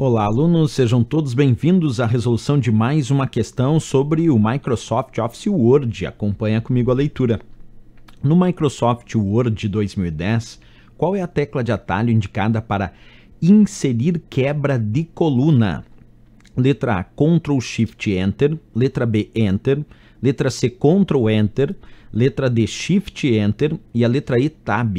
Olá, alunos, sejam todos bem-vindos à resolução de mais uma questão sobre o Microsoft Office Word. Acompanha comigo a leitura. No Microsoft Word 2010, qual é a tecla de atalho indicada para inserir quebra de coluna? Letra A, Ctrl Shift Enter, letra B, Enter, letra C, Ctrl Enter, letra D, Shift Enter e a letra E, Tab.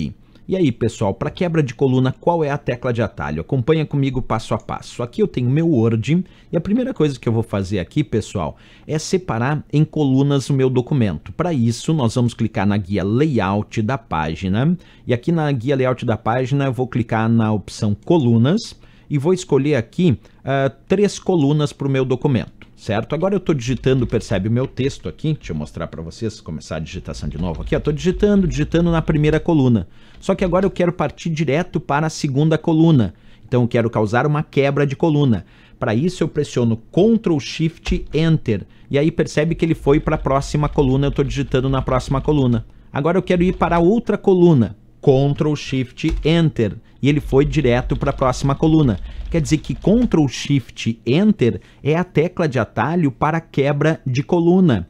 E aí, pessoal, para quebra de coluna, qual é a tecla de atalho? Acompanha comigo passo a passo. Aqui eu tenho meu Word e a primeira coisa que eu vou fazer aqui, pessoal, é separar em colunas o meu documento. Para isso, nós vamos clicar na guia Layout da página e aqui na guia Layout da página eu vou clicar na opção Colunas e vou escolher aqui uh, três colunas para o meu documento certo? Agora eu estou digitando, percebe o meu texto aqui? Deixa eu mostrar para vocês, começar a digitação de novo aqui. Estou digitando, digitando na primeira coluna. Só que agora eu quero partir direto para a segunda coluna. Então eu quero causar uma quebra de coluna. Para isso eu pressiono Ctrl Shift Enter. E aí percebe que ele foi para a próxima coluna, eu estou digitando na próxima coluna. Agora eu quero ir para outra coluna. Ctrl Shift Enter e ele foi direto para a próxima coluna. Quer dizer que Ctrl Shift Enter é a tecla de atalho para quebra de coluna.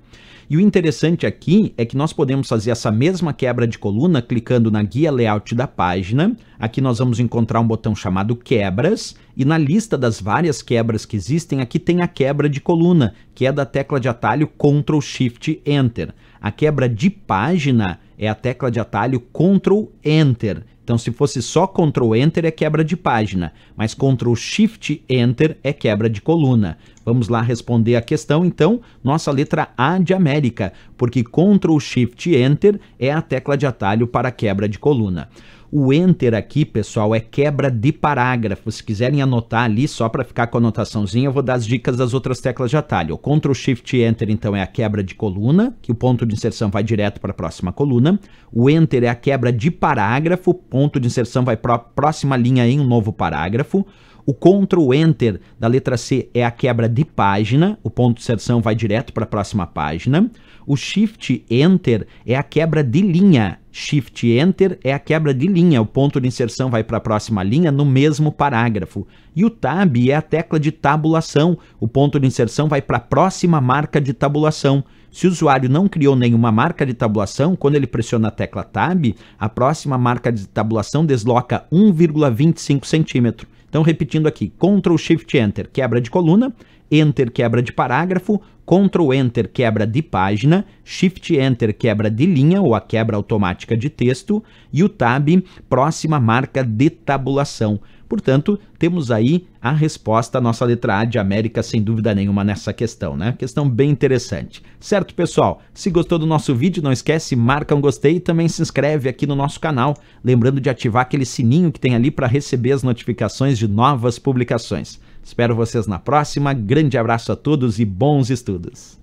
E o interessante aqui é que nós podemos fazer essa mesma quebra de coluna clicando na guia layout da página. Aqui nós vamos encontrar um botão chamado quebras e na lista das várias quebras que existem, aqui tem a quebra de coluna, que é da tecla de atalho Ctrl Shift Enter. A quebra de página é a tecla de atalho Ctrl Enter. Então, se fosse só Ctrl Enter é quebra de página, mas Ctrl Shift Enter é quebra de coluna. Vamos lá responder a questão, então, nossa letra A de América, porque Ctrl Shift Enter é a tecla de atalho para quebra de coluna. O enter aqui, pessoal, é quebra de parágrafo. Se quiserem anotar ali, só para ficar com a anotaçãozinha, eu vou dar as dicas das outras teclas de atalho. O Ctrl Shift Enter, então, é a quebra de coluna, que o ponto de inserção vai direto para a próxima coluna. O Enter é a quebra de parágrafo, ponto de inserção vai para a próxima linha em um novo parágrafo. O Ctrl Enter da letra C é a quebra de de página, o ponto de inserção vai direto para a próxima página. O Shift Enter é a quebra de linha. Shift Enter é a quebra de linha, o ponto de inserção vai para a próxima linha no mesmo parágrafo. E o Tab é a tecla de tabulação, o ponto de inserção vai para a próxima marca de tabulação. Se o usuário não criou nenhuma marca de tabulação, quando ele pressiona a tecla Tab, a próxima marca de tabulação desloca 1,25 centímetro. Então, repetindo aqui, Ctrl Shift Enter, quebra de coluna, Enter quebra de parágrafo, Ctrl Enter quebra de página, Shift Enter quebra de linha ou a quebra automática de texto e o Tab próxima marca de tabulação. Portanto, temos aí a resposta à nossa letra A de América, sem dúvida nenhuma, nessa questão, né? Questão bem interessante. Certo, pessoal? Se gostou do nosso vídeo, não esquece, marca um gostei e também se inscreve aqui no nosso canal. Lembrando de ativar aquele sininho que tem ali para receber as notificações de novas publicações. Espero vocês na próxima. Grande abraço a todos e bons estudos.